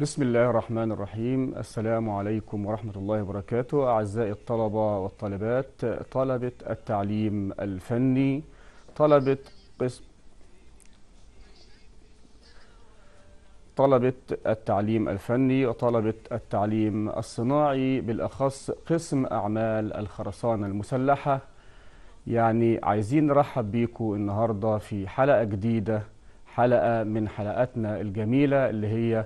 بسم الله الرحمن الرحيم السلام عليكم ورحمة الله وبركاته أعزائي الطلبة والطالبات طلبة التعليم الفني طلبة قسم طلبة التعليم الفني وطلبة التعليم الصناعي بالأخص قسم أعمال الخرسانة المسلحة يعني عايزين نرحب بيكم النهاردة في حلقة جديدة حلقة من حلقاتنا الجميلة اللي هي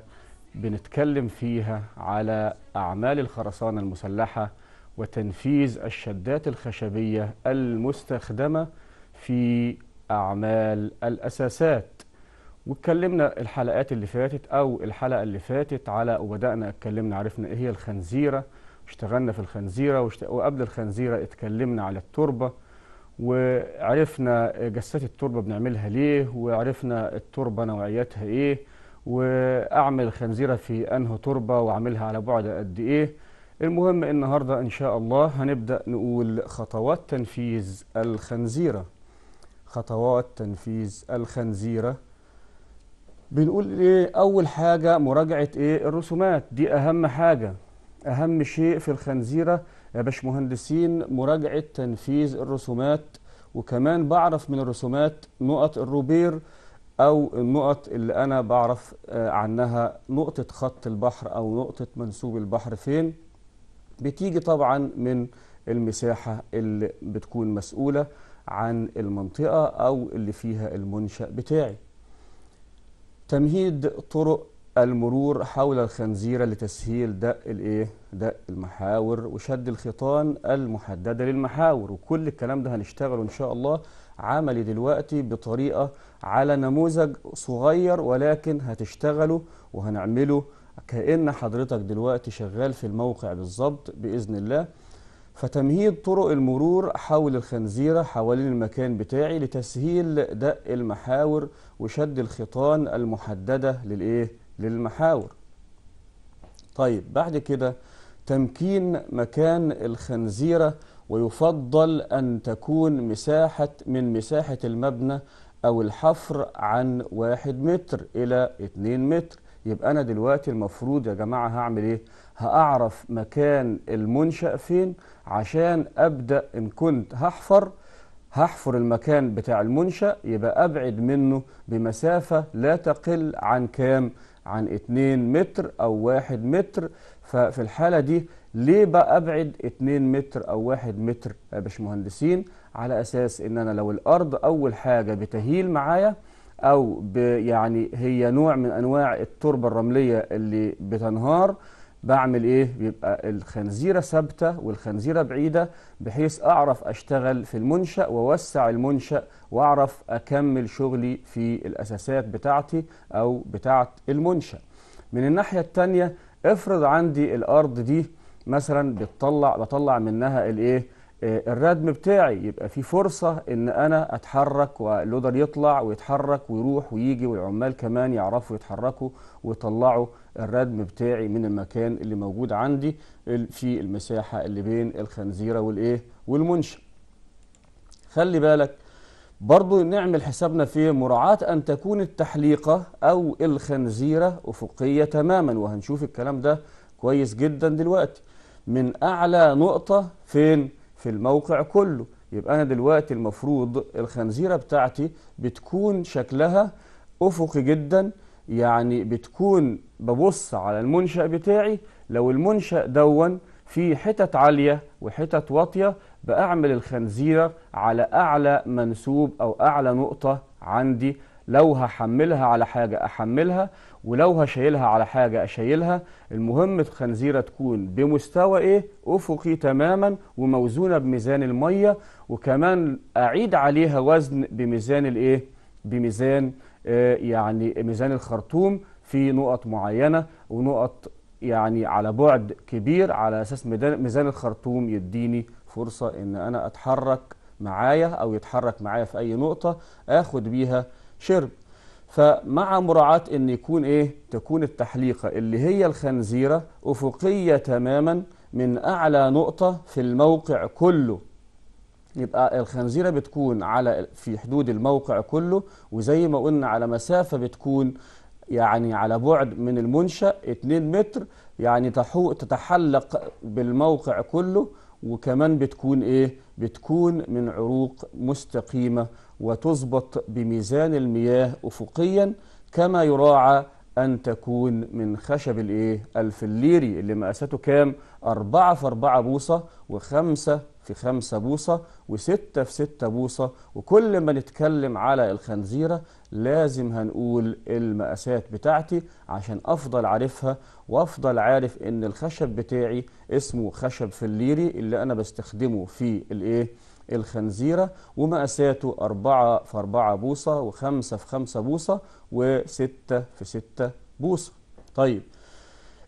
بنتكلم فيها على أعمال الخرسانة المسلحة وتنفيذ الشدات الخشبية المستخدمة في أعمال الأساسات واتكلمنا الحلقات اللي فاتت أو الحلقة اللي فاتت على وبدأنا اتكلمنا عرفنا إيه هي الخنزيرة اشتغلنا في الخنزيرة وقبل الخنزيرة اتكلمنا على التربة وعرفنا جسات التربة بنعملها ليه وعرفنا التربة نوعياتها إيه واعمل خنزيره في انه تربه واعملها على بعد قد ايه المهم النهارده ان شاء الله هنبدا نقول خطوات تنفيذ الخنزيره خطوات تنفيذ الخنزيره بنقول ايه اول حاجه مراجعه ايه الرسومات دي اهم حاجه اهم شيء في الخنزيره يا باشمهندسين مراجعه تنفيذ الرسومات وكمان بعرف من الرسومات نقط الروبير أو النقط اللي أنا بعرف آه، عنها نقطة خط البحر أو نقطة منسوب البحر فين بتيجي طبعا من المساحة اللي بتكون مسؤولة عن المنطقة أو اللي فيها المنشأ بتاعي تمهيد طرق المرور حول الخنزيرة لتسهيل دق الايه دق المحاور وشد الخيطان المحددة للمحاور وكل الكلام ده هنشتغله ان شاء الله عملي دلوقتي بطريقة على نموذج صغير ولكن هتشتغله وهنعمله كأن حضرتك دلوقتي شغال في الموقع بالظبط بإذن الله فتمهيد طرق المرور حول الخنزيرة حوالين المكان بتاعي لتسهيل دق المحاور وشد الخيطان المحددة للإيه؟ للمحاور طيب بعد كده تمكين مكان الخنزيرة ويفضل أن تكون مساحة من مساحة المبنى أو الحفر عن واحد متر إلى اتنين متر يبقى أنا دلوقتي المفروض يا جماعة هعمل إيه؟ هأعرف مكان المنشأ فين عشان أبدأ إن كنت هحفر هحفر المكان بتاع المنشأ يبقى أبعد منه بمسافة لا تقل عن كام؟ عن 2 متر أو 1 متر ففي الحالة دي ليه بقى أبعد 2 متر أو 1 متر يا باشمهندسين؟ على أساس إن أنا لو الأرض أول حاجة بتهيل معايا أو يعني هي نوع من أنواع التربة الرملية اللي بتنهار بعمل إيه؟ بيبقى الخنزيرة ثابتة والخنزيرة بعيدة بحيث أعرف أشتغل في المنشأ ووسع المنشأ وأعرف أكمل شغلي في الأساسات بتاعتي أو بتاعة المنشأ من الناحية الثانيه افرض عندي الأرض دي مثلا بتطلع بطلع منها الإيه؟ آه، الردم بتاعي يبقى في فرصة ان انا اتحرك واللودر يطلع ويتحرك ويروح ويجي والعمال كمان يعرفوا يتحركوا ويطلعوا الردم بتاعي من المكان اللي موجود عندي في المساحة اللي بين الخنزيرة والايه والمنشأ خلي بالك برضو نعمل حسابنا في مراعاة أن تكون التحليقة أو الخنزيرة أفقية تماما وهنشوف الكلام ده كويس جدا دلوقتي من أعلى نقطة فين؟ في الموقع كله يبقى أنا دلوقتي المفروض الخنزيرة بتاعتي بتكون شكلها أفقي جدا يعني بتكون ببص على المنشأ بتاعي لو المنشأ دون في حتت عالية وحتت واطية بأعمل الخنزيرة على أعلى منسوب أو أعلى نقطة عندي لو هحملها على حاجة أحملها ولو هشيلها على حاجة أشيلها المهم الخنزيرة تكون بمستوى إيه أفقي تماما وموزونة بميزان المية وكمان أعيد عليها وزن بميزان الإيه بميزان آه يعني ميزان الخرطوم في نقط معينة ونقط يعني على بعد كبير على أساس ميزان الخرطوم يديني فرصة إن أنا أتحرك معايا أو يتحرك معايا في أي نقطة آخد بيها شرب فمع مراعاة ان يكون ايه تكون التحليقة اللي هي الخنزيرة افقية تماما من اعلى نقطة في الموقع كله يبقى الخنزيرة بتكون على في حدود الموقع كله وزي ما قلنا على مسافة بتكون يعني على بعد من المنشأ 2 متر يعني تتحلق بالموقع كله وكمان بتكون ايه بتكون من عروق مستقيمة وتظبط بميزان المياه أفقيا كما يراعى أن تكون من خشب الإيه؟ الفليري اللي مقاساته كام؟ 4 في 4 بوصة و5 في خمسة بوصة وستة في ستة بوصة وكل ما نتكلم على الخنزيرة لازم هنقول المقاسات بتاعتي عشان أفضل عارفها وأفضل عارف إن الخشب بتاعي اسمه خشب فليري اللي أنا بستخدمه في الإيه؟ الخنزيرة ومقاساته 4 في 4 بوصة و5 في 5 بوصة و6 في 6 بوصة طيب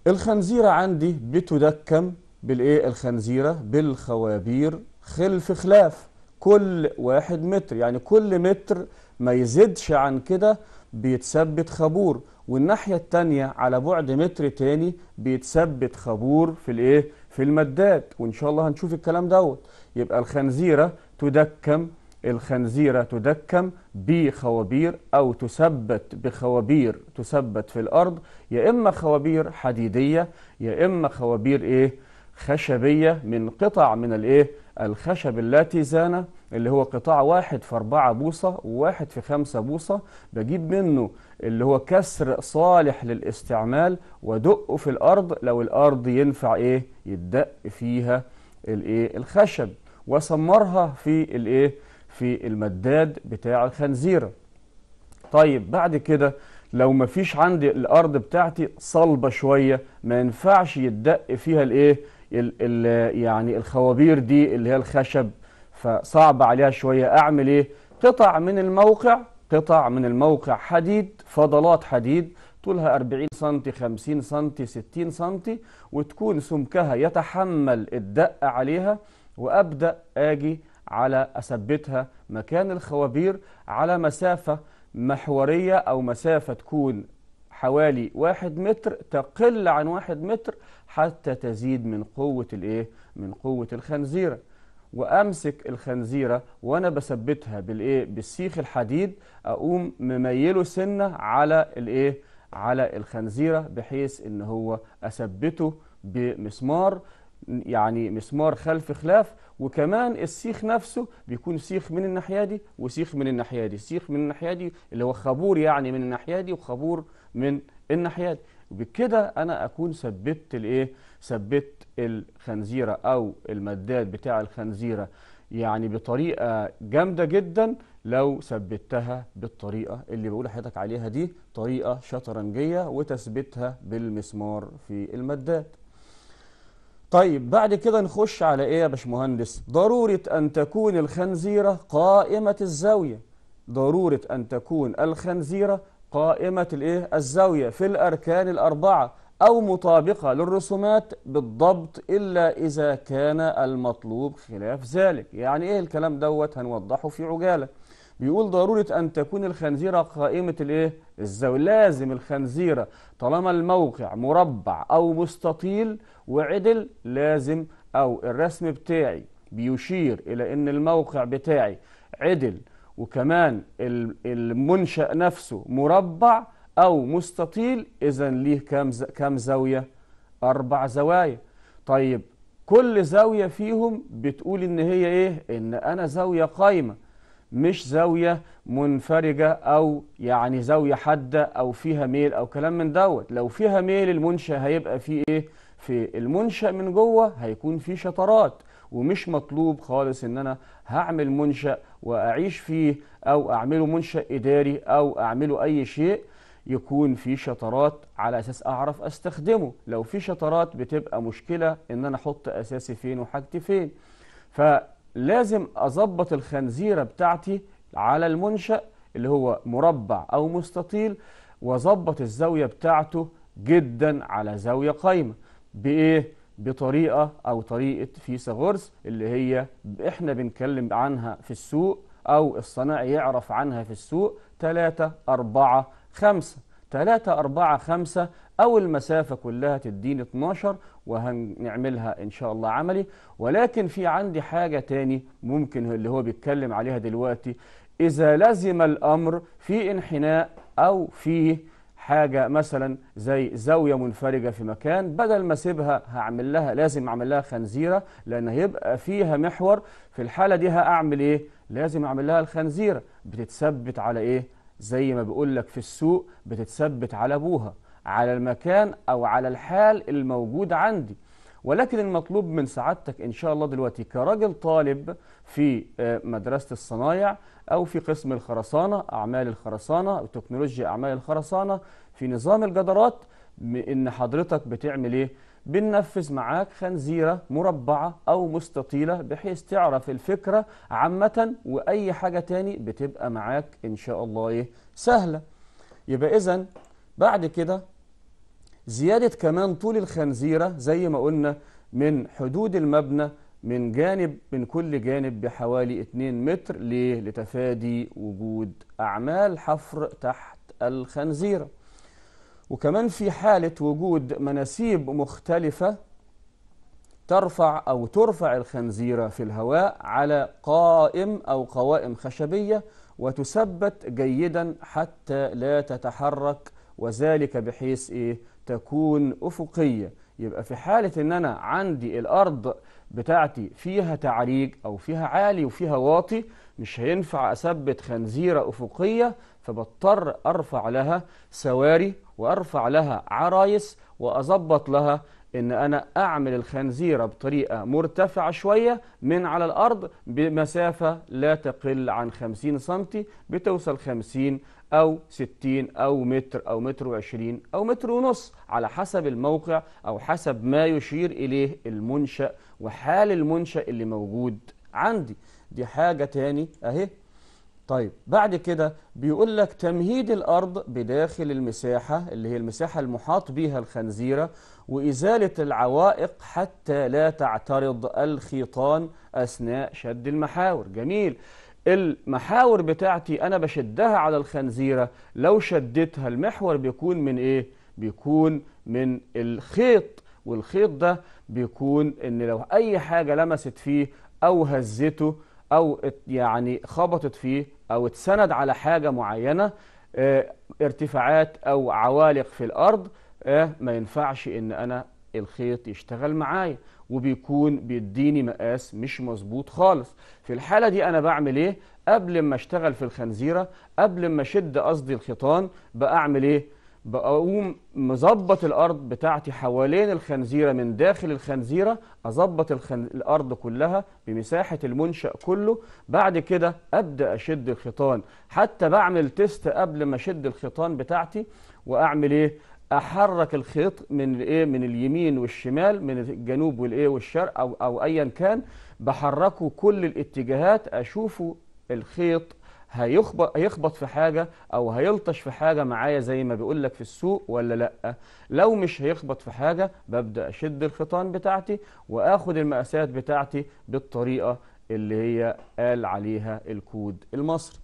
الخنزيرة عندي بتدكم بالايه الخنزيره بالخوابير خلف خلاف كل واحد متر يعني كل متر ما يزيدش عن كده بيتثبت خابور والناحيه التانية على بعد متر تاني بيتثبت خابور في الايه في المداد وان شاء الله هنشوف الكلام دوت يبقى الخنزيره تدكم الخنزيره تدكم بخوابير او تثبت بخوابير تثبت في الارض يا اما خوابير حديديه يا اما خوابير ايه خشبية من قطع من الايه الخشب اللاتيزانة اللي هو قطاع واحد في أربعة بوصة وواحد في خمسة بوصة بجيب منه اللي هو كسر صالح للاستعمال ودقه في الأرض لو الأرض ينفع إيه يدق فيها الإيه الخشب وسمرها في الإيه في المداد بتاع الخنزيرة طيب بعد كده لو مفيش عندي الأرض بتاعتي صلبة شوية ما ينفعش يدق فيها الإيه ال ال يعني الخوابير دي اللي هي الخشب فصعب عليها شوية أعمل إيه قطع من الموقع قطع من الموقع حديد فضلات حديد طولها 40 سم 50 سم 60 سم وتكون سمكها يتحمل الدق عليها وأبدأ أجي على أثبتها مكان الخوابير على مسافة محورية أو مسافة تكون حوالي واحد متر تقل عن واحد متر حتى تزيد من قوة الايه من قوة الخنزيرة وامسك الخنزيرة وانا بثبتها بالايه بالسيخ الحديد اقوم مميله سنة على الايه على الخنزيرة بحيث ان هو اثبته بمسمار يعني مسمار خلف خلاف وكمان السيخ نفسه بيكون سيخ من الناحية دي وسيخ من الناحية دي سيخ من الناحية دي اللي هو خابور يعني من الناحية دي وخابور من الناحية دي بكده انا اكون ثبت الايه ثبت الخنزيره او المداد بتاع الخنزيره يعني بطريقه جامده جدا لو ثبتها بالطريقه اللي بقول لحضرتك عليها دي طريقه شطرنجيه وتثبيتها بالمسمار في المداد طيب بعد كده نخش على ايه يا باشمهندس ضروره ان تكون الخنزيره قائمه الزاويه ضروره ان تكون الخنزيره قائمة الإيه؟ الزاوية في الأركان الأربعة أو مطابقة للرسومات بالضبط إلا إذا كان المطلوب خلاف ذلك يعني إيه الكلام دوت هنوضحه في عجالة بيقول ضرورة أن تكون الخنزيرة قائمة الإيه؟ الزاوية لازم الخنزيرة طالما الموقع مربع أو مستطيل وعدل لازم أو الرسم بتاعي بيشير إلى أن الموقع بتاعي عدل وكمان المنشأ نفسه مربع أو مستطيل إذا ليه كام كام زاوية؟ أربع زوايا طيب كل زاوية فيهم بتقول إن هي إيه؟ إن أنا زاوية قايمة مش زاوية منفرجة أو يعني زاوية حادة أو فيها ميل أو كلام من دوت لو فيها ميل المنشأ هيبقى فيه إيه؟ في المنشأ من جوه هيكون فيه شطرات ومش مطلوب خالص ان انا هعمل منشأ واعيش فيه او اعمله منشأ اداري او اعمله اي شيء يكون في شطرات على اساس اعرف استخدمه لو في شطرات بتبقى مشكلة ان انا احط اساسي فين وحاجتي فين فلازم اظبط الخنزيرة بتاعتي على المنشأ اللي هو مربع او مستطيل واظبط الزاوية بتاعته جدا على زاوية قايمة بايه بطريقة أو طريقة فيثاغورس اللي هي إحنا بنتكلم عنها في السوق أو الصناعي يعرف عنها في السوق 3 4 5 3 4 5 أو المسافة كلها تديني 12 وهنعملها إن شاء الله عملي ولكن في عندي حاجة تاني ممكن اللي هو بيتكلم عليها دلوقتي إذا لزم الأمر في انحناء أو فيه حاجة مثلا زي زاوية منفرجة في مكان بدل ما اسيبها هعمل لها لازم اعمل لها خنزيرة لان هيبقى فيها محور في الحالة دي هعمل ايه لازم اعمل لها الخنزيرة بتتثبت على ايه زي ما بيقول لك في السوق بتتثبت على ابوها على المكان او على الحال الموجود عندي ولكن المطلوب من سعادتك إن شاء الله دلوقتي كراجل طالب في آه، مدرسة الصنايع أو في قسم الخرسانة أعمال الخرسانة وتكنولوجيا تكنولوجيا أعمال الخرسانة في نظام الجدارات إن حضرتك بتعمل إيه؟ بننفذ معاك خنزيرة مربعة أو مستطيلة بحيث تعرف الفكرة عامة وأي حاجة تاني بتبقى معاك إن شاء الله إيه؟ سهلة يبقى إذا بعد كده زيادة كمان طول الخنزيرة زي ما قلنا من حدود المبنى من جانب من كل جانب بحوالي 2 متر ليه؟ لتفادي وجود أعمال حفر تحت الخنزيرة وكمان في حالة وجود مناسيب مختلفة ترفع أو ترفع الخنزيرة في الهواء على قائم أو قوائم خشبية وتثبت جيدا حتى لا تتحرك وذلك بحيث إيه تكون أفقية يبقى في حالة ان انا عندي الارض بتاعتي فيها تعريج او فيها عالي وفيها واطي مش هينفع اثبت خنزيرة افقية فبضطر ارفع لها سواري وارفع لها عرايس واظبط لها ان انا اعمل الخنزيرة بطريقة مرتفعة شوية من على الارض بمسافة لا تقل عن 50 سم بتوصل 50 أو 60 أو متر أو متر وعشرين أو متر ونص على حسب الموقع أو حسب ما يشير إليه المنشأ وحال المنشأ اللي موجود عندي دي حاجة تاني أهي طيب بعد كده بيقول لك تمهيد الأرض بداخل المساحة اللي هي المساحة المحاط بها الخنزيرة وإزالة العوائق حتى لا تعترض الخيطان أثناء شد المحاور جميل المحاور بتاعتي أنا بشدها على الخنزيرة لو شدتها المحور بيكون من إيه؟ بيكون من الخيط والخيط ده بيكون إن لو أي حاجة لمست فيه أو هزته أو يعني خبطت فيه أو اتسند على حاجة معينة اه ارتفاعات أو عوالق في الأرض اه ما ينفعش إن أنا الخيط يشتغل معايا وبيكون بيديني مقاس مش مظبوط خالص في الحالة دي أنا بعمل إيه؟ قبل ما اشتغل في الخنزيرة قبل ما أشد قصدي الخيطان بأعمل إيه؟ بقوم مظبط الارض بتاعتي حوالين الخنزيره من داخل الخنزيره اظبط الخن... الارض كلها بمساحه المنشا كله بعد كده ابدا اشد الخيطان حتى بعمل تيست قبل ما اشد الخيطان بتاعتي واعمل ايه احرك الخيط من الايه من اليمين والشمال من الجنوب والايه والشرق او او ايا كان بحركه كل الاتجاهات اشوفه الخيط هيخبط هيخبط في حاجه او هيلطش في حاجه معايا زي ما بيقول لك في السوق ولا لا لو مش هيخبط في حاجه ببدا اشد الخيطان بتاعتي واخد المقاسات بتاعتي بالطريقه اللي هي قال عليها الكود المصري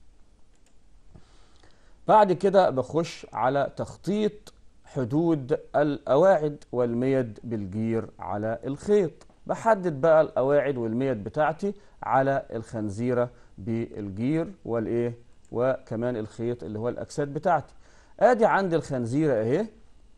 بعد كده بخش على تخطيط حدود القواعد والميد بالجير على الخيط بحدد بقى القواعد والميد بتاعتي على الخنزيرة بالجير والايه وكمان الخيط اللي هو الأكساد بتاعتي ادي عند الخنزيرة اهي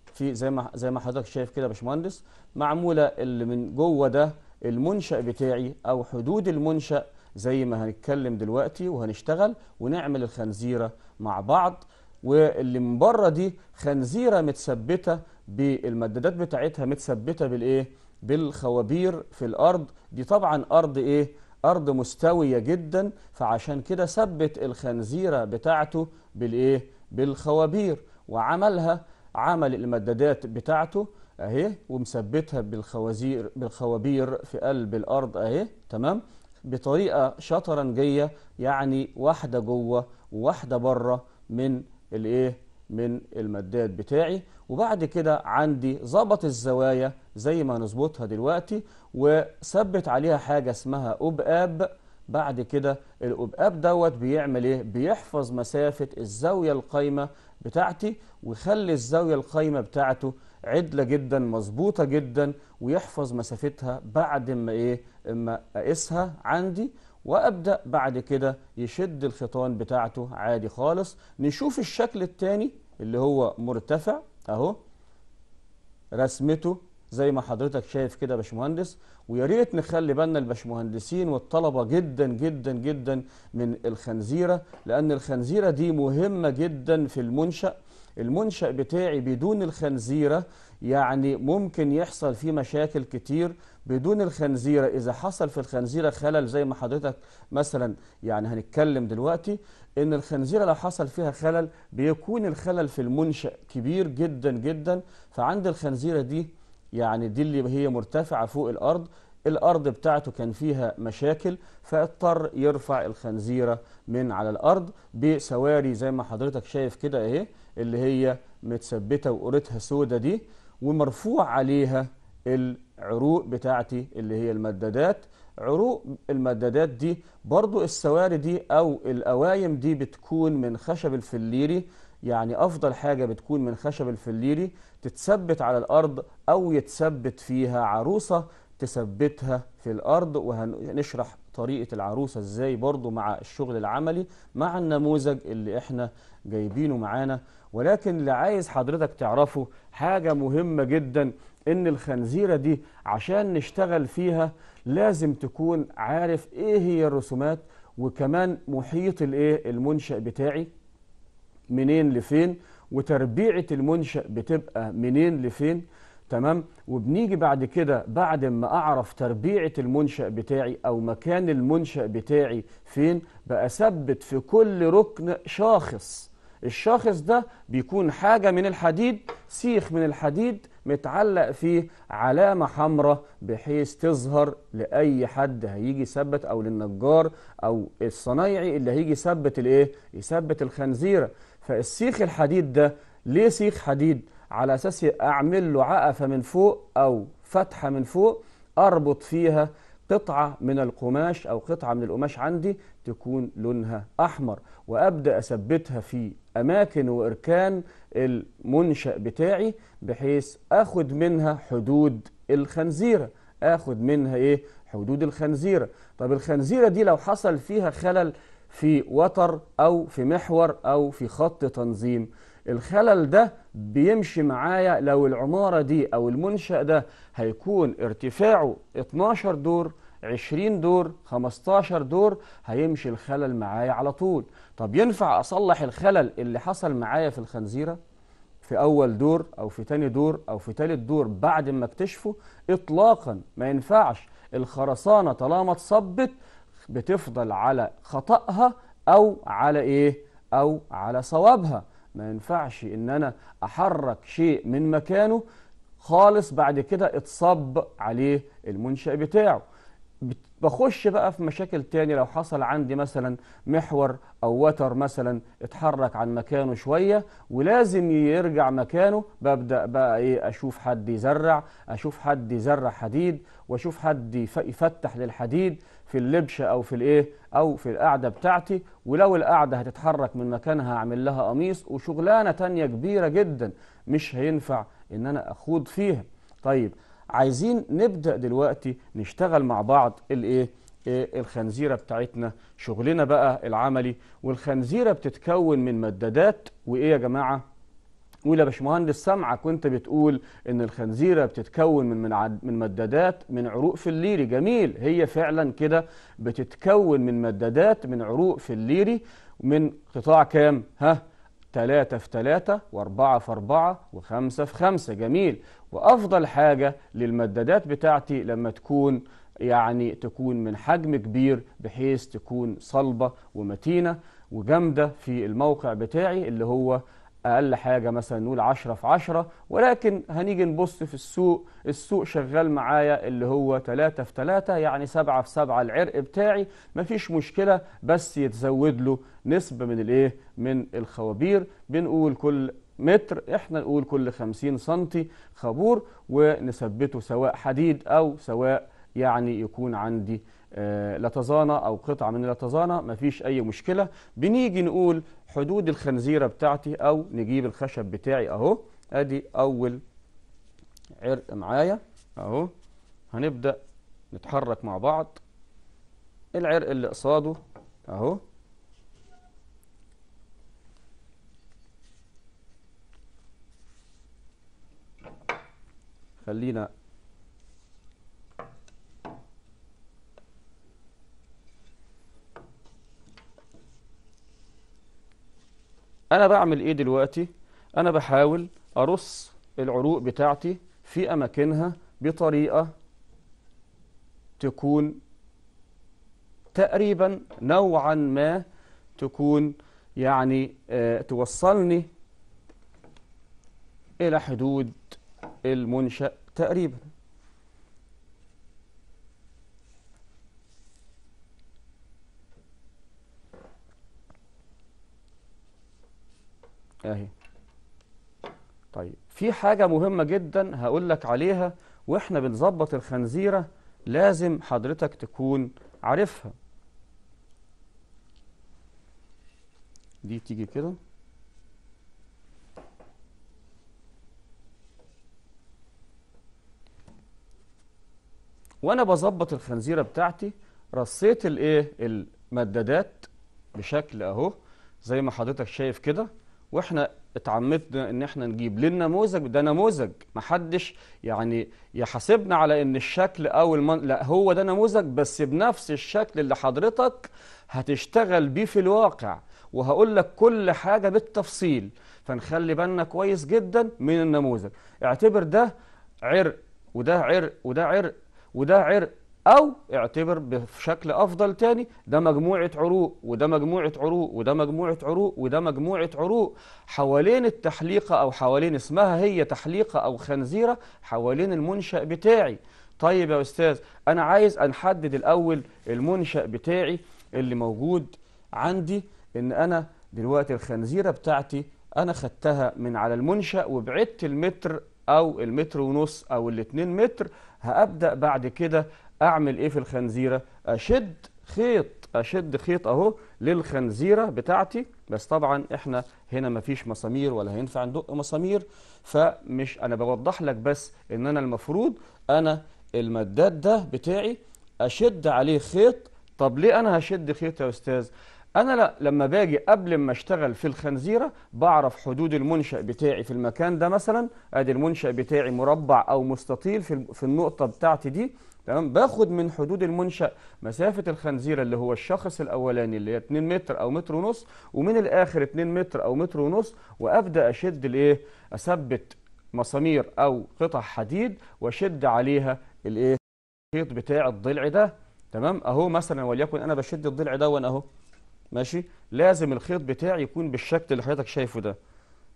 في زي ما زي ما حضرتك شايف كده يا باشمهندس معمولة اللي من جوه ده المنشأ بتاعي او حدود المنشأ زي ما هنتكلم دلوقتي وهنشتغل ونعمل الخنزيرة مع بعض واللي من بره دي خنزيره متثبته بالمدادات بتاعتها متثبته بالايه بالخوابير في الارض دي طبعا ارض ايه ارض مستويه جدا فعشان كده ثبت الخنزيره بتاعته بالايه بالخوابير وعملها عمل المدادات بتاعته اهي ومثبتها بالخوازير بالخوابير في قلب الارض اهي تمام بطريقه شطرنجيه يعني واحده جوه وواحده بره من الايه من المداد بتاعي وبعد كده عندي ظبط الزوايا زي ما نظبطها دلوقتي وثبت عليها حاجة اسمها أبقاب بعد كده الأبقاب دوت بيعمل ايه بيحفظ مسافة الزاوية القايمة بتاعتي ويخلي الزاوية القايمة بتاعته عدلة جدا مظبوطة جدا ويحفظ مسافتها بعد ما ايه اما اقيسها عندي وأبدأ بعد كده يشد الخيطان بتاعته عادي خالص نشوف الشكل التاني اللي هو مرتفع أهو رسمته زي ما حضرتك شايف كده يا باشمهندس ويا ريت نخلي بالنا الباشمهندسين والطلبه جدا جدا جدا من الخنزيره لان الخنزيره دي مهمه جدا في المنشأ المنشأ بتاعي بدون الخنزيرة يعني ممكن يحصل فيه مشاكل كتير بدون الخنزيرة إذا حصل في الخنزيرة خلل زي ما حضرتك مثلا يعني هنتكلم دلوقتي إن الخنزيرة لو حصل فيها خلل بيكون الخلل في المنشأ كبير جدا جدا فعند الخنزيرة دي يعني دي اللي هي مرتفعة فوق الأرض الأرض بتاعته كان فيها مشاكل فاضطر يرفع الخنزيرة من على الأرض بسواري زي ما حضرتك شايف كده إيه اللي هي متثبتة وقورتها سودة دي ومرفوع عليها العروق بتاعتي اللي هي المدادات عروق المدادات دي برضو السواري دي أو القوايم دي بتكون من خشب الفليري يعني أفضل حاجة بتكون من خشب الفليري تتثبت على الأرض أو يتثبت فيها عروسة تثبتها في الأرض وهنشرح طريقة العروسة إزاي برضو مع الشغل العملي مع النموذج اللي إحنا جايبينه معانا ولكن اللي عايز حضرتك تعرفه حاجة مهمة جدا ان الخنزيرة دي عشان نشتغل فيها لازم تكون عارف ايه هي الرسومات وكمان محيط الايه المنشأ بتاعي منين لفين وتربيعة المنشأ بتبقى منين لفين تمام وبنيجي بعد كده بعد ما اعرف تربيعة المنشأ بتاعي او مكان المنشأ بتاعي فين بأثبت في كل ركن شاخص الشاخص ده بيكون حاجة من الحديد سيخ من الحديد متعلق فيه علامة حمراء بحيث تظهر لأي حد هيجي يثبت أو للنجار أو الصنايعي اللي هيجي يثبت الإيه؟ يثبت الخنزيرة فالسيخ الحديد ده ليه سيخ حديد؟ على أساس أعمل له عقفة من فوق أو فتحة من فوق أربط فيها قطعة من القماش أو قطعة من القماش عندي تكون لونها أحمر وأبدأ أثبتها في أماكن وإركان المنشأ بتاعي بحيث أخد منها حدود الخنزيرة أخد منها إيه؟ حدود الخنزيرة طب الخنزيرة دي لو حصل فيها خلل في وتر أو في محور أو في خط تنظيم الخلل ده بيمشي معايا لو العمارة دي أو المنشأ ده هيكون ارتفاعه 12 دور 20 دور 15 دور هيمشي الخلل معايا على طول طب ينفع أصلح الخلل اللي حصل معايا في الخنزيرة في أول دور أو في تاني دور أو في تالت دور بعد ما اكتشفه إطلاقا ما ينفعش الخرسانة طالما اتصبت بتفضل على خطأها أو على إيه أو على صوابها ما ينفعش إن أنا أحرك شيء من مكانه خالص بعد كده اتصب عليه المنشأ بتاعه بخش بقى في مشاكل تاني لو حصل عندي مثلا محور او وتر مثلا اتحرك عن مكانه شوية ولازم يرجع مكانه ببدأ بقى ايه اشوف حد يزرع اشوف حد يزرع حديد واشوف حد يفتح للحديد في اللبشة او في الايه او في القعدة بتاعتي ولو القعدة هتتحرك من مكانها اعمل لها قميص وشغلانة تانية كبيرة جدا مش هينفع ان انا اخوض فيها طيب عايزين نبدأ دلوقتي نشتغل مع بعض الايه إيه؟ الخنزيرة بتاعتنا شغلنا بقى العملي والخنزيرة بتتكون من مدادات وإيه يا جماعة ولا باشمهندس سامعك وانت بتقول ان الخنزيره بتتكون من من, من مدادات من عروق في الليري جميل هي فعلا كده بتتكون من مدادات من عروق في الليري من قطاع كام ها 3 في 3 و4 في 4 و5 في 5 جميل وأفضل حاجة للمدادات بتاعتي لما تكون يعني تكون من حجم كبير بحيث تكون صلبة ومتينة وجامدة في الموقع بتاعي اللي هو اقل حاجه مثلا نقول 10 في 10 ولكن هنيجي نبص في السوق السوق شغال معايا اللي هو 3 في 3 يعني 7 في 7 العرق بتاعي مفيش مشكله بس يتزود له نسبه من الايه من الخوابير بنقول كل متر احنا نقول كل 50 سم خابور ونثبته سواء حديد او سواء يعني يكون عندي آه، لتزانة أو قطعة من لتزانا مفيش أي مشكلة بنيجي نقول حدود الخنزيرة بتاعتي أو نجيب الخشب بتاعي أهو أدي أول عرق معايا أهو هنبدأ نتحرك مع بعض العرق اللي قصاده أهو خلينا أنا بعمل إيه دلوقتي؟ أنا بحاول أرص العروق بتاعتي في أماكنها بطريقة تكون تقريبا نوعا ما تكون يعني آه، توصلني إلى حدود المنشأ تقريبا اهي طيب في حاجة مهمة جدا هقول لك عليها واحنا بنظبط الخنزيرة لازم حضرتك تكون عارفها دي تيجي كده وانا بظبط الخنزيرة بتاعتي رصيت الايه المدادات بشكل اهو زي ما حضرتك شايف كده واحنا اتعمدنا ان احنا نجيب للنموذج ده نموذج محدش يعني يحاسبنا على ان الشكل او المن... لا هو ده نموذج بس بنفس الشكل اللي حضرتك هتشتغل بيه في الواقع وهقول لك كل حاجه بالتفصيل فنخلي بالنا كويس جدا من النموذج اعتبر ده عرق وده عرق وده عرق وده عرق أو اعتبر بشكل أفضل تاني ده مجموعة عروق وده مجموعة عروق وده مجموعة عروق وده مجموعة عروق حوالين التحليقة أو حوالين اسمها هي تحليقة أو خنزيرة حوالين المنشأ بتاعي طيب يا أستاذ أنا عايز أنحدد الأول المنشأ بتاعي اللي موجود عندي إن أنا دلوقتي الخنزيرة بتاعتي أنا خدتها من على المنشأ وبعدت المتر أو المتر ونص أو الاتنين متر هأبدأ بعد كده اعمل ايه في الخنزيره اشد خيط اشد خيط اهو للخنزيره بتاعتي بس طبعا احنا هنا مفيش مسامير ولا هينفع ندق مسامير فمش انا بوضح لك بس ان انا المفروض انا المداد ده بتاعي اشد عليه خيط طب ليه انا هشد خيط يا استاذ انا لا لما باجي قبل ما اشتغل في الخنزيره بعرف حدود المنشا بتاعي في المكان ده مثلا ادي المنشا بتاعي مربع او مستطيل في في النقطه بتاعتي دي تمام باخد من حدود المنشأ مسافة الخنزير اللي هو الشخص الأولاني اللي هي 2 متر أو متر ونص ومن الآخر 2 متر أو متر ونص وأبدأ أشد الإيه أثبت مسامير أو قطع حديد وأشد عليها الإيه الخيط بتاع الضلع ده تمام أهو مثلا وليكن أنا بشد الضلع ده وأنا أهو ماشي لازم الخيط بتاعي يكون بالشكل اللي حضرتك شايفه ده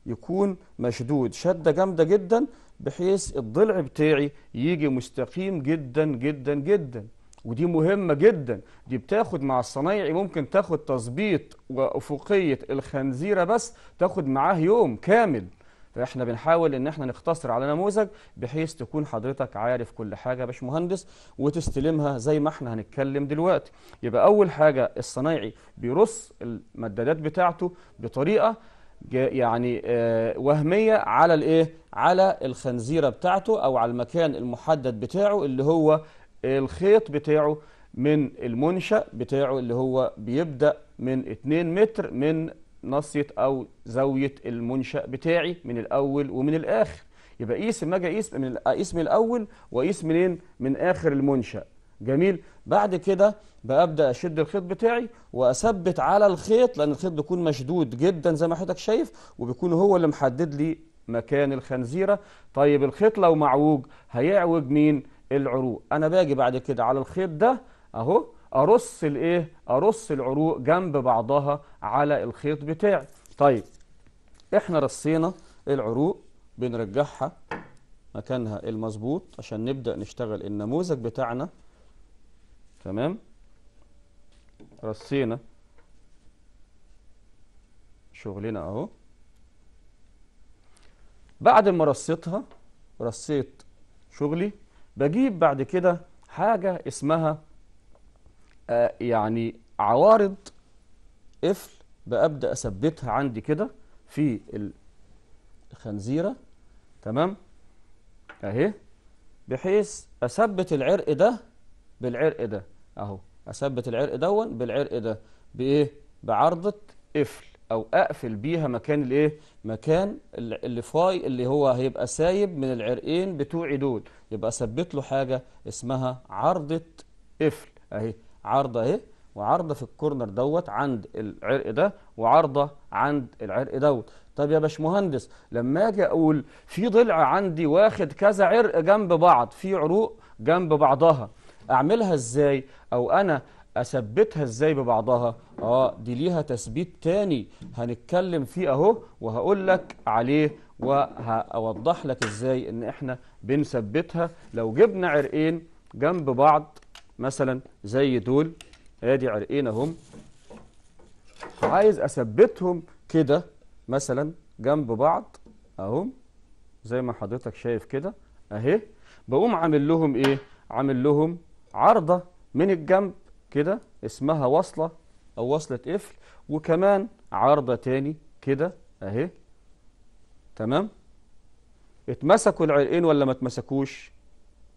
يكون مشدود شدة جامدة جدا بحيث الضلع بتاعي يجي مستقيم جدا جدا جدا ودي مهمة جدا دي بتاخد مع الصنايعي ممكن تاخد تظبيط وأفقية الخنزيرة بس تاخد معاه يوم كامل فاحنا بنحاول ان احنا نختصر على نموذج بحيث تكون حضرتك عارف كل حاجه يا باشمهندس وتستلمها زي ما احنا هنتكلم دلوقتي يبقى اول حاجه الصنايعي بيرص المدادات بتاعته بطريقه يعني آه، وهمية على الايه على الخنزيرة بتاعته او على المكان المحدد بتاعه اللي هو الخيط بتاعه من المنشأ بتاعه اللي هو بيبدأ من 2 متر من نصية او زاوية المنشأ بتاعي من الاول ومن الاخر يبقى قيس ما اجي اقيس من الاول واقيس منين من اخر المنشأ جميل بعد كده ببدا اشد الخيط بتاعي واثبت على الخيط لان الخيط بيكون مشدود جدا زي ما حضرتك شايف وبيكون هو اللي محدد لي مكان الخنزيره طيب الخيط لو معوج هيعوج مين العروق انا باجي بعد كده على الخيط ده اهو ارص الايه ارص العروق جنب بعضها على الخيط بتاعي طيب احنا رصينا العروق بنرجعها مكانها المظبوط عشان نبدا نشتغل النموذج بتاعنا تمام رصينا شغلنا اهو بعد ما رصيتها رصيت شغلي بجيب بعد كده حاجة اسمها آه يعني عوارض قفل بأبدأ أثبتها عندي كده في الخنزيرة تمام أهي بحيث أثبت العرق ده بالعرق ده اهو اثبت العرق دون بالعرق ده بايه بعرضه قفل او اقفل بيها مكان الايه مكان اللي فاي اللي هو هيبقى سايب من العرقين بتوعي دول يبقى اثبت له حاجه اسمها عرضه قفل اهي عرضه اهي وعرضه في الكورنر دوت عند العرق ده وعرضه عند العرق دوت طب يا باشمهندس لما اجي اقول في ضلع عندي واخد كذا عرق جنب بعض في عروق جنب بعضها اعملها ازاي او انا اثبتها ازاي ببعضها اه دي ليها تثبيت تاني هنتكلم فيه اهو وهقول لك عليه وهوضح لك ازاي ان احنا بنثبتها لو جبنا عرقين جنب بعض مثلا زي دول ادي عرقين اهم عايز اثبتهم كده مثلا جنب بعض اهم زي ما حضرتك شايف كده اهي بقوم عامل لهم ايه عامل لهم عارضة من الجنب كده اسمها وصلة أو وصلة قفل وكمان عارضة تاني كده أهي تمام اتمسكوا العرقين ولا ما اتمسكوش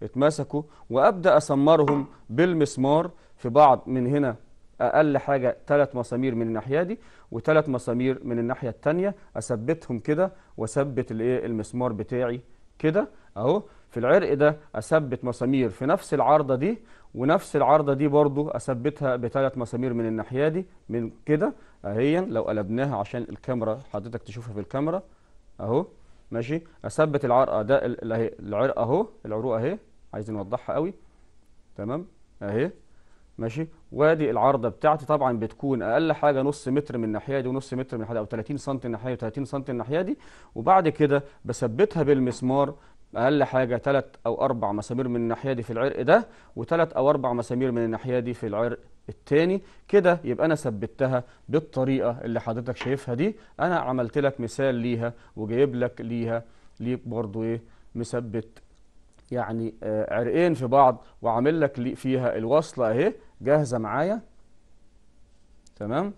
اتمسكوا وأبدأ أسمرهم بالمسمار في بعض من هنا أقل حاجة ثلاث مسامير من الناحية دي وثلاث مسامير من الناحية التانية أثبتهم كده وأثبت المسمار بتاعي كده أهو في العرق ده اثبت مسامير في نفس العارضه دي ونفس العارضه دي برضو اثبتها بثلاث مسامير من الناحيه دي من كده اهيا لو قلبناها عشان الكاميرا حضرتك تشوفها في الكاميرا اهو ماشي اثبت العرقه ده العرق اهو العروق اهي عايزين نوضحها قوي تمام اهي ماشي وادي العارضه بتاعتي طبعا بتكون اقل حاجه نص متر من الناحيه دي ونص متر من الناحيه او 30 سم الناحيه و30 سم الناحيه دي وبعد كده بثبتها بالمسمار اقل حاجه ثلاث او اربع مسامير من الناحيه دي في العرق ده وثلاث او اربع مسامير من الناحيه دي في العرق الثاني كده يبقى انا ثبتها بالطريقه اللي حضرتك شايفها دي انا عملت لك مثال ليها وجايب لك ليها ليك برضو ايه مثبت يعني آه عرقين في بعض وعامل لك فيها الوصله اهي جاهزه معايا تمام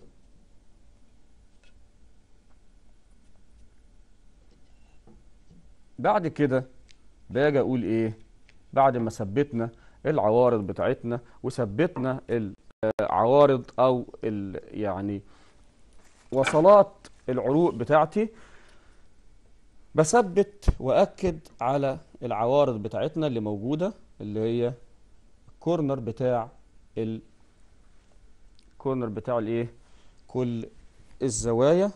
بعد كده باجي اقول ايه بعد ما ثبتنا العوارض بتاعتنا وثبتنا العوارض او يعني وصلات العروق بتاعتي بثبت واكد على العوارض بتاعتنا اللي موجوده اللي هي الكورنر بتاع الكورنر بتاع الايه كل الزوايا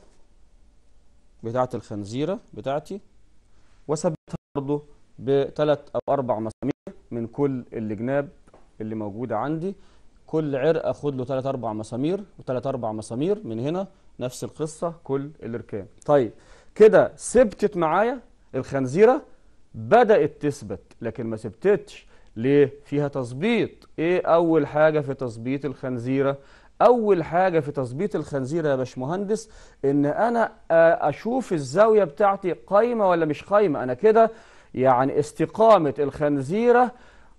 بتاعه الخنزيره بتاعتي وثبتها برضه بثلاث أو أربع مسامير من كل الجناب اللي موجودة عندي كل عرق أخد له ثلاث أربع مسامير وثلاث أربع مسامير من هنا نفس القصة كل الإركان طيب كده ثبتت معايا الخنزيرة بدأت تثبت لكن ما ثبتتش ليه؟ فيها تظبيط إيه أول حاجة في تظبيط الخنزيرة؟ أول حاجة في تظبيط الخنزيرة يا باشمهندس إن أنا أشوف الزاوية بتاعتي قايمة ولا مش قايمة أنا كده يعني استقامة الخنزيرة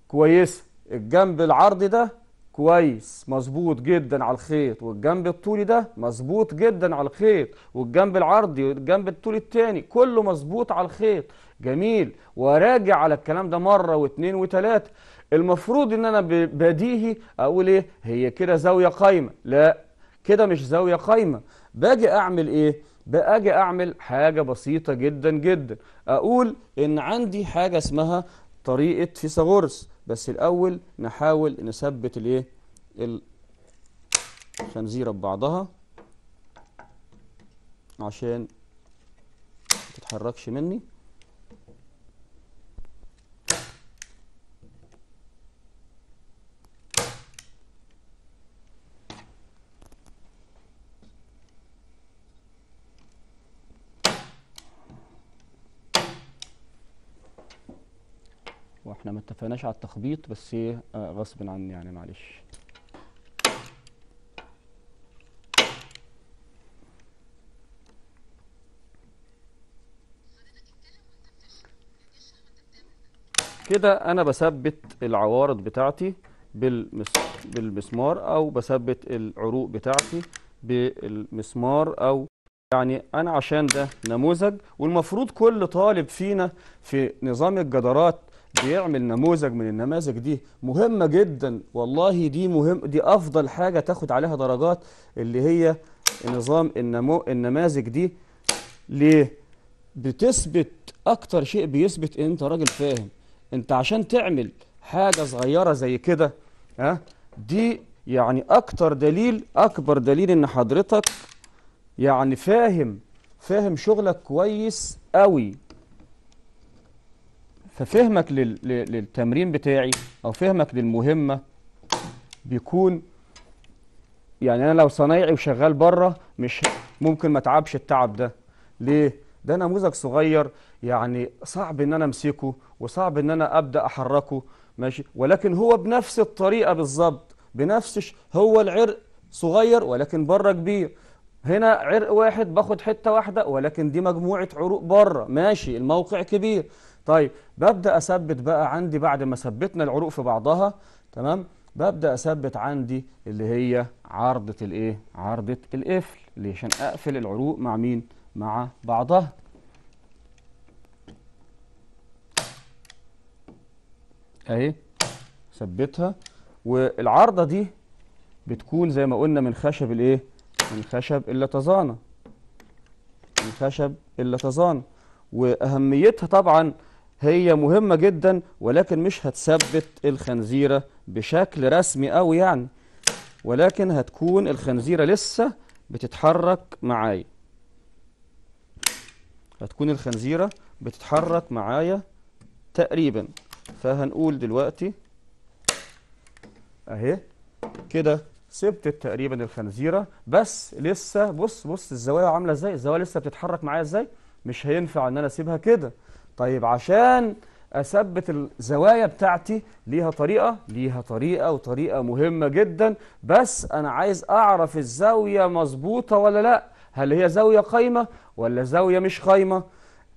كويسة الجنب العرضي ده كويس مظبوط جدا على الخيط والجنب الطولي ده مظبوط جدا على الخيط والجنب العرضي والجنب الطولي التاني كله مظبوط على الخيط جميل وراجع على الكلام ده مرة واثنين وثلاثة المفروض ان انا بديهي اقول ايه هي كده زاوية قايمة لا كده مش زاوية قايمة باجي اعمل ايه باجي اعمل حاجة بسيطة جدا جدا اقول ان عندي حاجة اسمها طريقة فيثاغورس بس الاول نحاول نثبت الايه الخنزيرة ببعضها عشان ما تتحركش مني اتفقناش على التخبيط بس ايه آه، غصب عني يعني معلش كده انا بثبت العوارض بتاعتي بالمس... بالمسمار او بثبت العروق بتاعتي بالمسمار او يعني انا عشان ده نموذج والمفروض كل طالب فينا في نظام الجدارات بيعمل نموذج من النماذج دي مهمة جدا والله دي مهم دي أفضل حاجة تاخد عليها درجات اللي هي نظام النمو النماذج دي ليه؟ بتثبت أكتر شيء بيثبت ان أنت راجل فاهم أنت عشان تعمل حاجة صغيرة زي كده ها دي يعني أكتر دليل أكبر دليل إن حضرتك يعني فاهم فاهم شغلك كويس قوي ففهمك للتمرين بتاعي او فهمك للمهمه بيكون يعني انا لو صنايعي وشغال بره مش ممكن ما اتعبش التعب ده ليه ده نموذج صغير يعني صعب ان انا امسكه وصعب ان انا ابدا احركه ماشي ولكن هو بنفس الطريقه بالظبط بنفس هو العرق صغير ولكن بره كبير هنا عرق واحد باخد حته واحده ولكن دي مجموعه عروق بره ماشي الموقع كبير طيب ببدأ أثبت بقى عندي بعد ما ثبتنا العروق في بعضها تمام ببدأ أثبت عندي اللي هي عرضة الإيه؟ عرضة القفل ليه؟ عشان أقفل العروق مع مين؟ مع بعضها أهي ثبتها والعرضة دي بتكون زي ما قلنا من خشب الإيه؟ من خشب اللتزانة من خشب اللتزانة وأهميتها طبعاً هي مهمة جدا ولكن مش هتثبت الخنزيرة بشكل رسمي أو يعني ولكن هتكون الخنزيرة لسه بتتحرك معايا هتكون الخنزيرة بتتحرك معايا تقريبا فهنقول دلوقتي اهي كده سبت تقريبا الخنزيرة بس لسه بص بص الزوايا عاملة ازاي الزوايا لسه بتتحرك معايا ازاي مش هينفع ان انا اسيبها كده طيب عشان أثبت الزوايا بتاعتي ليها طريقة ليها طريقة وطريقة مهمة جدا بس أنا عايز أعرف الزاوية مظبوطة ولا لأ هل هي زاوية قايمة ولا زاوية مش قايمة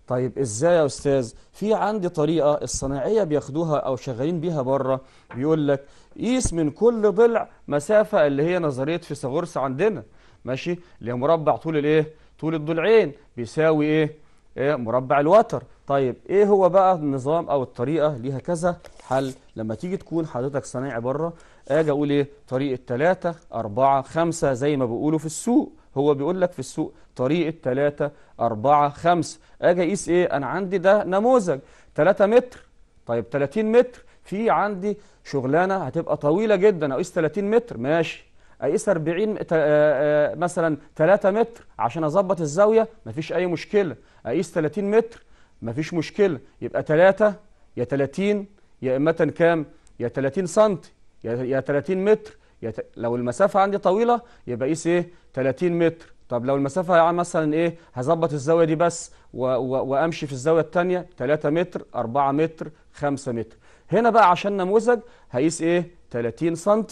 طيب ازاي يا استاذ في عندي طريقه الصناعيه بياخدوها او شغالين بيها بره بيقول لك قيس من كل ضلع مسافه اللي هي نظريه فيثاغورس عندنا ماشي اللي هي مربع طول الايه طول الضلعين بيساوي ايه, إيه؟ مربع الوتر طيب ايه هو بقى النظام او الطريقه ليها كذا حل لما تيجي تكون حضرتك صنايعي بره اجي اقول ايه طريقه 3 4 5 زي ما بيقولوا في السوق هو بيقول لك في السوق طريقه 3 4 5 اجي اقيس ايه انا عندي ده نموذج 3 متر طيب 30 متر في عندي شغلانه هتبقى طويله جدا اقيس 30 متر ماشي اقيس 40 آه، آه، مثلا 3 متر عشان اظبط الزاويه مفيش اي مشكله اقيس 30 متر مفيش مشكلة يبقى 3 يا 30 يا إما كام يا 30 سم يا 30 متر يا لو المسافة عندي طويلة يبقى قيس إيه 30 متر طب لو المسافة يعني مثلا إيه هظبط الزاوية دي بس و و وأمشي في الزاوية الثانية 3 متر 4 متر 5 متر هنا بقى عشان نموذج هقيس إيه 30 سم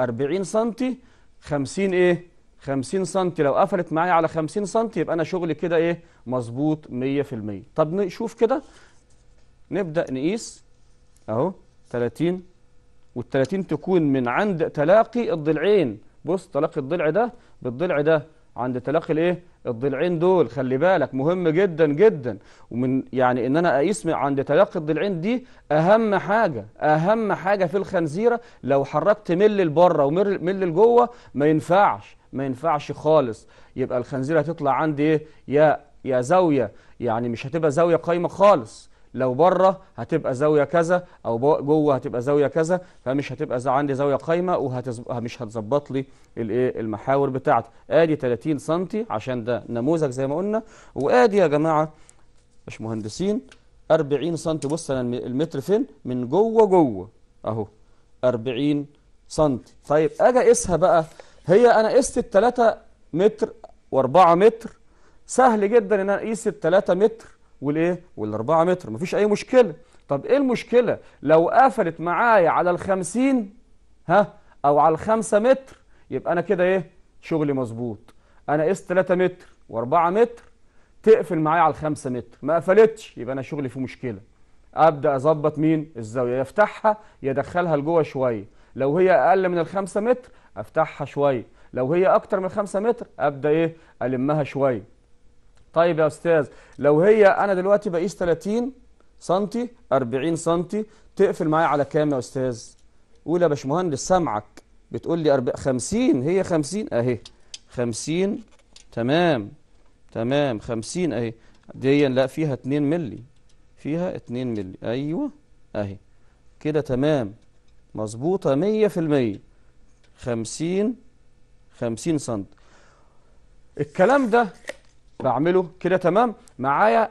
40 سم 50 إيه 50 سم لو قفلت معايا على 50 سم يبقى انا شغلي كده ايه مظبوط 100% طب نشوف كده نبدا نقيس اهو 30 وال30 تكون من عند تلاقي الضلعين بص تلاقي الضلع ده بالضلع ده عند تلاقي الايه الضلعين دول خلي بالك مهم جدا جدا ومن يعني ان انا اقيس عند تلاقي الضلعين دي اهم حاجه اهم حاجه في الخنزيره لو حركت مل لبره ومل لجوه ما ينفعش ما ينفعش خالص يبقى الخنزير هتطلع عندي ايه يا يا زاويه يعني مش هتبقى زاويه قايمه خالص لو بره هتبقى زاويه كذا او جوه هتبقى زاويه كذا فمش هتبقى عندي زاويه قايمه ومش هتظبط لي الايه المحاور بتاعتي ادي 30 سم عشان ده نموذج زي ما قلنا وادي يا جماعه مش مهندسين 40 سم بص انا المتر فين من جوه جوه اهو 40 سم طيب اجي اقيسها بقى هي أنا قست ال 3 متر و4 متر سهل جدا إن أنا أقيس ال 3 متر والإيه وال4 متر مفيش أي مشكلة طب إيه المشكلة لو قفلت معايا على ال 50 ها أو على ال 5 متر يبقى أنا كده إيه شغلي مظبوط أنا قست 3 متر و4 متر تقفل معايا على ال 5 متر ما قفلتش يبقى انا شغلي فيه مشكله ابدا اظبط مين الزاويه يفتحها يدخلها لجوه شويه لو هي اقل من ال 5 متر افتحها شويه لو هي اكتر من 5 متر ابدا ايه المها شويه طيب يا استاذ لو هي انا دلوقتي بقيس 30 سم 40 سم تقفل معايا على كام يا استاذ قول يا باشمهندس سامعك بتقول لي 40 50 هي 50 اهي 50 تمام تمام 50 اهي دي لا فيها 2 مللي فيها 2 مللي ايوه اهي كده تمام مظبوطه 100% 50 50 سم الكلام ده بعمله كده تمام معايا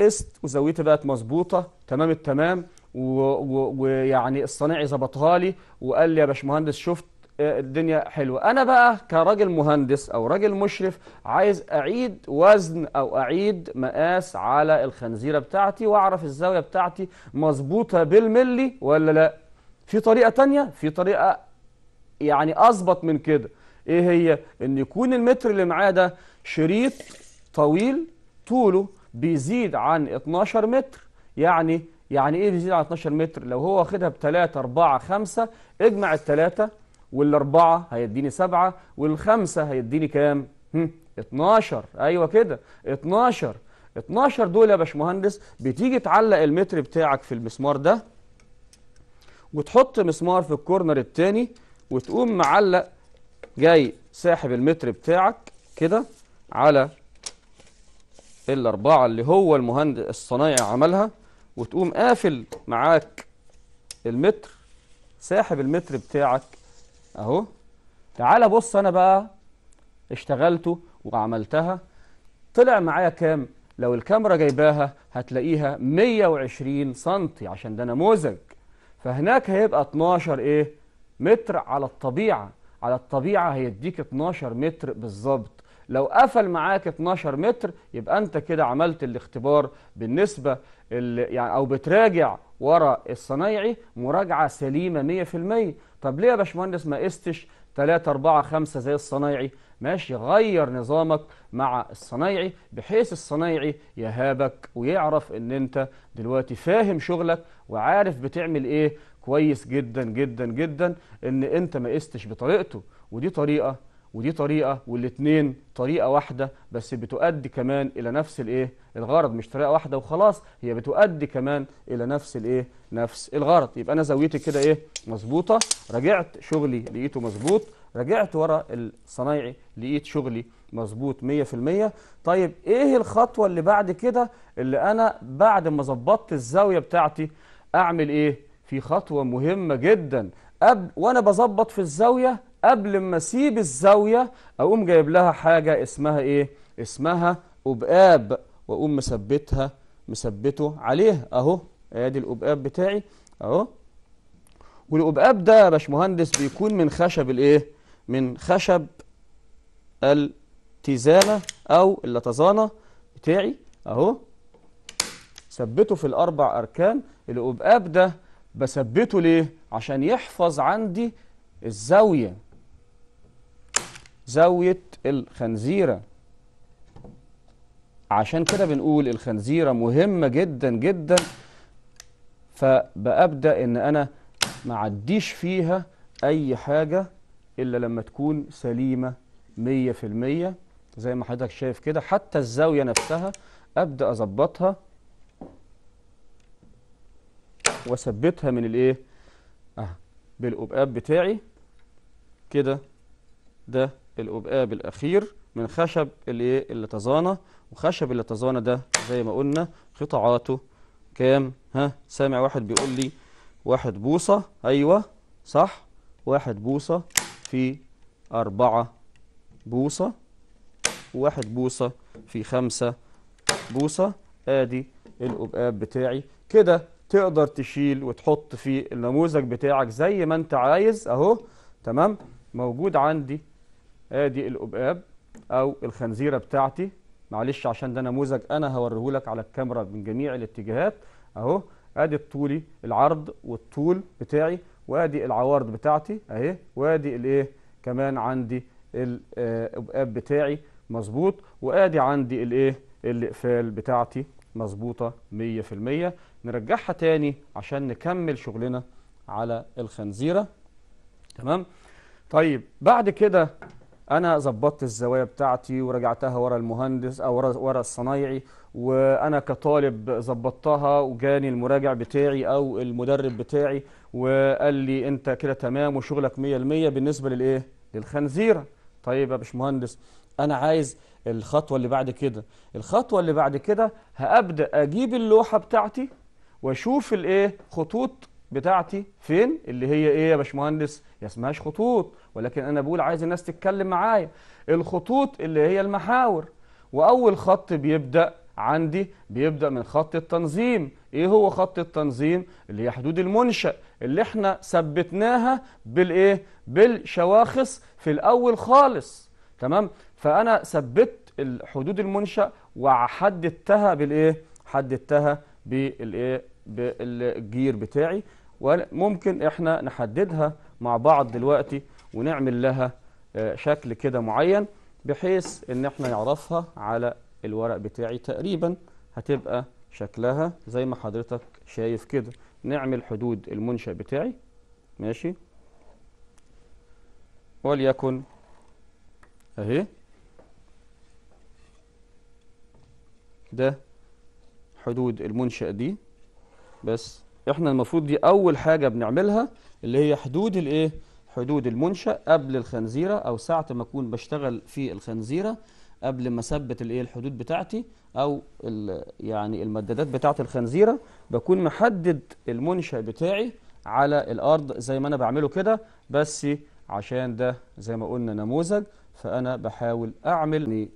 قسط وزاويتي بقت مظبوطه تمام التمام ويعني الصنايعي ظبطها لي وقال لي يا باشمهندس شفت آه، الدنيا حلوه انا بقى كراجل مهندس او راجل مشرف عايز اعيد وزن او اعيد مقاس على الخنزيره بتاعتي واعرف الزاويه بتاعتي مظبوطه بالملي ولا لا في طريقه تانية في طريقه يعني اظبط من كده ايه هي ان يكون المتر اللي معاه ده شريط طويل طوله بيزيد عن 12 متر يعني يعني ايه بيزيد عن 12 متر لو هو واخدها ب 3 4 5 اجمع الثلاثه والاربعه هيديني 7 والخمسه هيديني كام 12 ايوه كده 12 12 دول يا باشمهندس بتيجي تعلق المتر بتاعك في المسمار ده وتحط مسمار في الكورنر الثاني وتقوم معلق جاي ساحب المتر بتاعك كده على الأربعة اللي هو المهندس الصنايعي عملها وتقوم قافل معاك المتر ساحب المتر بتاعك أهو تعال بص أنا بقى اشتغلته وعملتها طلع معايا كام لو الكاميرا جايباها هتلاقيها 120 سنتي عشان ده نموذج فهناك هيبقى 12 ايه متر على الطبيعة على الطبيعة هيديك 12 متر بالظبط لو قفل معاك 12 متر يبقى انت كده عملت الاختبار بالنسبة اللي يعني او بتراجع ورا الصنايعي مراجعة سليمة 100% طب ليه يا باشمهندس ما قستش 3 4 5 زي الصنايعي ماشي غير نظامك مع الصنايعي بحيث الصنايعي يهابك ويعرف ان انت دلوقتي فاهم شغلك وعارف بتعمل ايه كويس جدا جدا جدا ان انت ما قستش بطريقته ودي طريقه ودي طريقه والاثنين طريقه واحده بس بتؤدي كمان الى نفس الايه الغرض مش طريقه واحده وخلاص هي بتؤدي كمان الى نفس الايه نفس الغرض يبقى انا زاويتي كده ايه مظبوطه رجعت شغلي لقيته مظبوط رجعت ورا الصنايعي لقيت شغلي مظبوط 100% طيب ايه الخطوه اللي بعد كده اللي انا بعد ما ظبطت الزاويه بتاعتي اعمل ايه في خطوة مهمة جدا قبل وأنا بظبط في الزاوية قبل ما أسيب الزاوية أقوم جايب لها حاجة اسمها إيه؟ اسمها أبقاب وأقوم مثبتها مثبته عليها أهو أدي الأبقاب بتاعي أهو والأبقاب ده يا باشمهندس بيكون من خشب الإيه؟ من خشب التزانة أو اللتزانة بتاعي أهو ثبته في الأربع أركان الأبقاب ده بثبته ليه عشان يحفظ عندي الزاوية زاوية الخنزيرة عشان كده بنقول الخنزيرة مهمة جدا جدا فبأبدأ ان انا ما عديش فيها اي حاجة الا لما تكون سليمة مية في المية زي ما حضرتك شايف كده حتى الزاوية نفسها أبدأ أظبطها واثبتها من الايه اه بالقبقاب بتاعي كده ده القبقاب الاخير من خشب الايه اللي تزانه وخشب اللي تزانه ده زي ما قلنا قطعاته كام ها سامع واحد بيقول لي واحد بوصه ايوه صح واحد بوصه في أربعة بوصة وواحد بوصة في خمسة بوصة آدي القبقاب بتاعي كده تقدر تشيل وتحط في النموذج بتاعك زي ما انت عايز اهو تمام موجود عندي ادي القباب او الخنزيره بتاعتي معلش عشان ده نموذج انا هوريه لك على الكاميرا من جميع الاتجاهات اهو ادي الطولي العرض والطول بتاعي وادي العوارض بتاعتي اهي وادي الايه كمان عندي القباب بتاعي مظبوط وادي عندي الايه الاقفال بتاعتي مظبوطه 100% نرجعها تاني عشان نكمل شغلنا على الخنزيرة تمام طيب بعد كده انا ظبطت الزوايا بتاعتي ورجعتها ورا المهندس او ورا الصنايعي وانا كطالب ظبطتها وجاني المراجع بتاعي او المدرب بتاعي وقال لي انت كده تمام وشغلك 100% بالنسبه للايه للخنزيره طيب يا باشمهندس انا عايز الخطوه اللي بعد كده الخطوه اللي بعد كده هابدا اجيب اللوحه بتاعتي واشوف الايه خطوط بتاعتي فين اللي هي ايه يا باشمهندس يا اسمهاش خطوط ولكن انا بقول عايز الناس تتكلم معايا الخطوط اللي هي المحاور واول خط بيبدا عندي بيبدا من خط التنظيم ايه هو خط التنظيم اللي هي حدود المنشا اللي احنا ثبتناها بالايه بالشواخص في الاول خالص تمام فانا ثبت حدود المنشا وحددتها بالايه حددتها بالايه بالجير بتاعي وممكن احنا نحددها مع بعض دلوقتي ونعمل لها آه، شكل كده معين بحيث ان احنا نعرفها على الورق بتاعي تقريبا هتبقى شكلها زي ما حضرتك شايف كده نعمل حدود المنشأ بتاعي ماشي وليكن اهي ده حدود المنشأ دي بس احنا المفروض دي اول حاجة بنعملها اللي هي حدود الايه حدود المنشأ قبل الخنزيرة او ساعة ما اكون بشتغل في الخنزيرة قبل ما اثبت الايه الحدود بتاعتي او يعني المدادات بتاعت الخنزيره بكون محدد المنشا بتاعي على الارض زي ما انا بعمله كده بس عشان ده زي ما قلنا نموذج فانا بحاول اعمل يعني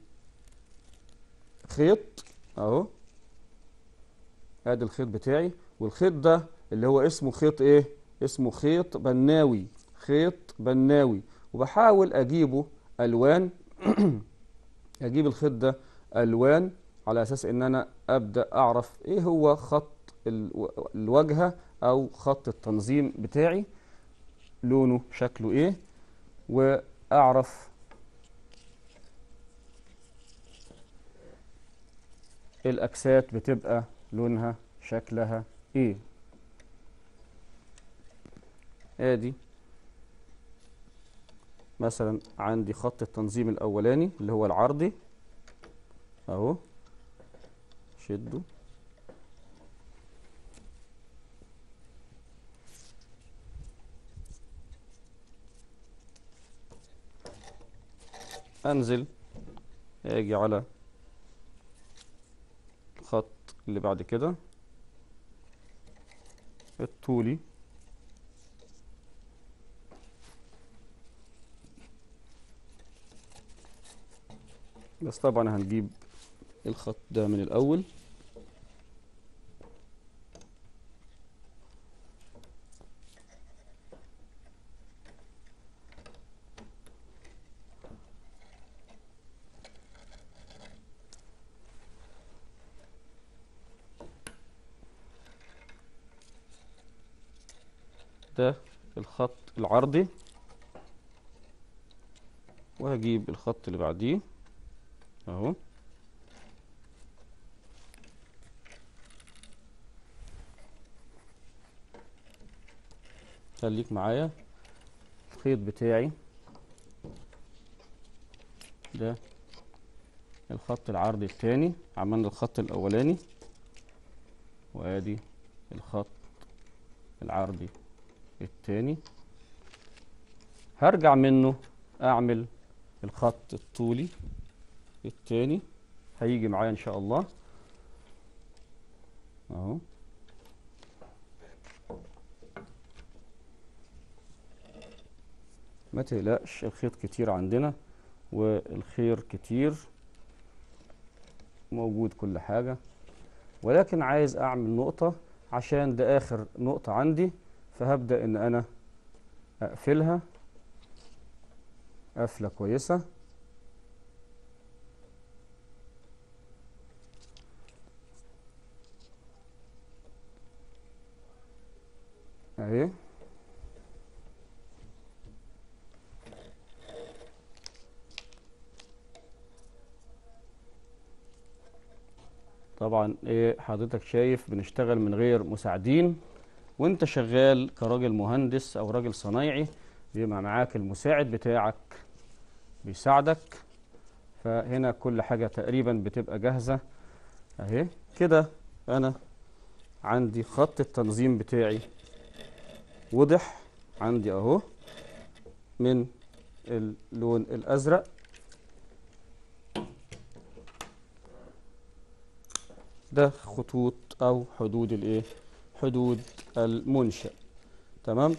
خيط اهو ادي الخيط بتاعي والخيط ده اللي هو اسمه خيط ايه اسمه خيط بناوي خيط بناوي وبحاول اجيبه الوان اجيب الخيط ده الوان على اساس ان انا ابدا اعرف ايه هو خط الواجهه او خط التنظيم بتاعي لونه شكله ايه واعرف الاكسات بتبقى لونها شكلها ايه ادي مثلا عندي خط التنظيم الاولاني اللي هو العرضي اهو شده انزل اجي على اللي بعد كده الطولي بس طبعا هنجيب الخط ده من الأول عرضي وهجيب الخط اللي بعديه اهو خليك معايا الخيط بتاعي ده الخط العرضي الثاني عملنا الخط الاولاني وادي الخط العرضي الثاني هرجع منه اعمل الخط الطولي الثاني هيجي معايا ان شاء الله اهو ما تقلقش الخيط كتير عندنا والخير كتير موجود كل حاجة ولكن عايز اعمل نقطة عشان ده اخر نقطة عندي فهبدأ ان انا اقفلها قفلة كويسة اهي طبعا ايه حضرتك شايف بنشتغل من غير مساعدين وانت شغال كراجل مهندس او راجل صنايعي بيبقى معاك المساعد بتاعك بيساعدك فهنا كل حاجة تقريبا بتبقى جاهزة اهي كده انا عندي خط التنظيم بتاعي وضح عندي اهو من اللون الازرق ده خطوط او حدود الايه حدود المنشأ تمام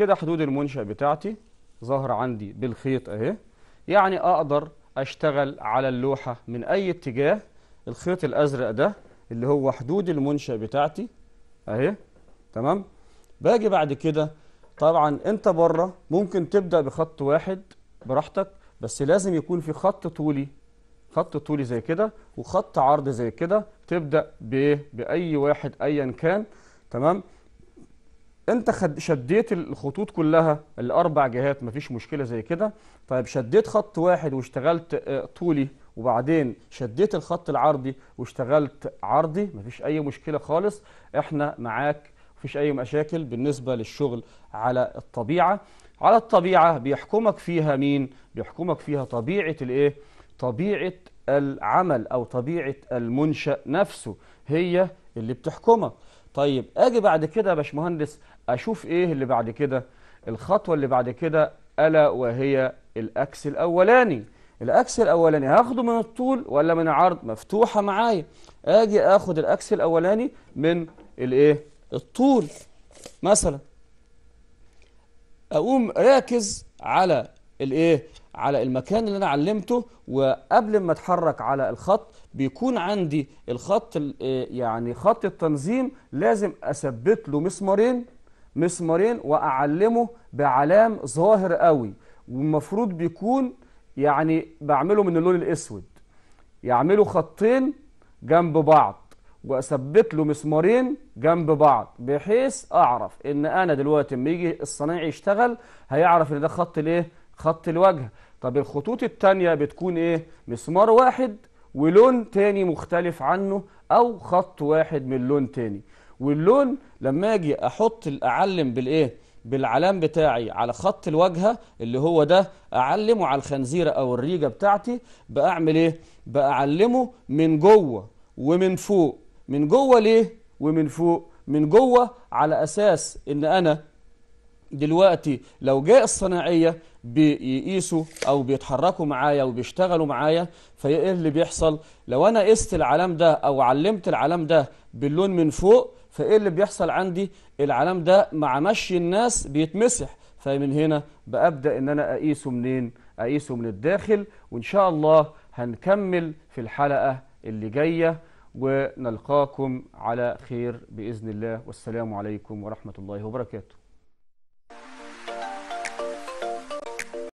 كده حدود المنشأ بتاعتي ظهر عندي بالخيط اهي يعني اقدر اشتغل على اللوحة من اي اتجاه الخيط الازرق ده اللي هو حدود المنشأ بتاعتي اهي تمام باجي بعد كده طبعا انت بره ممكن تبدأ بخط واحد براحتك بس لازم يكون في خط طولي خط طولي زي كده وخط عرض زي كده تبدأ بإيه؟ بأي واحد أيا كان تمام انت خد شديت الخطوط كلها الاربع جهات مفيش مشكله زي كده طيب شديت خط واحد واشتغلت آه، طولي وبعدين شديت الخط العرضي واشتغلت عرضي مفيش اي مشكله خالص احنا معاك مفيش اي مشاكل بالنسبه للشغل على الطبيعه على الطبيعه بيحكمك فيها مين بيحكمك فيها طبيعه الايه طبيعه العمل او طبيعه المنشا نفسه هي اللي بتحكمك طيب اجي بعد كده يا باشمهندس أشوف إيه اللي بعد كده الخطوة اللي بعد كده ألا وهي الأكس الأولاني الأكس الأولاني هاخده من الطول ولا من العرض مفتوحة معايا أجي أخد الأكس الأولاني من الإيه الطول مثلا أقوم راكز على الإيه على المكان اللي أنا علمته وقبل ما أتحرك على الخط بيكون عندي الخط يعني خط التنظيم لازم أثبت له مسمارين مسمارين واعلمه بعلام ظاهر قوي والمفروض بيكون يعني بعمله من اللون الاسود يعملوا خطين جنب بعض واثبت له مسمارين جنب بعض بحيث اعرف ان انا دلوقتي لما يجي الصنايعي يشتغل هيعرف ان ده خط الايه خط الوجه طب الخطوط التانية بتكون ايه مسمار واحد ولون تاني مختلف عنه او خط واحد من لون تاني واللون لما اجي احط اعلم بالايه بالعلام بتاعي على خط الواجهه اللي هو ده اعلمه على الخنزيره او الريجه بتاعتي بأعمل ايه بأعلمه من جوه ومن فوق من جوه ليه ومن فوق من جوه على اساس ان انا دلوقتي لو جاء الصناعيه بيقيسوا او بيتحركوا معايا وبيشتغلوا معايا فايه اللي بيحصل لو انا قست العلام ده او علمت العلام ده باللون من فوق فإيه اللي بيحصل عندي العلام ده مع مشي الناس بيتمسح فمن هنا بأبدأ إن أنا أقيسه منين أقيسه من الداخل وإن شاء الله هنكمل في الحلقة اللي جاية ونلقاكم على خير بإذن الله والسلام عليكم ورحمة الله وبركاته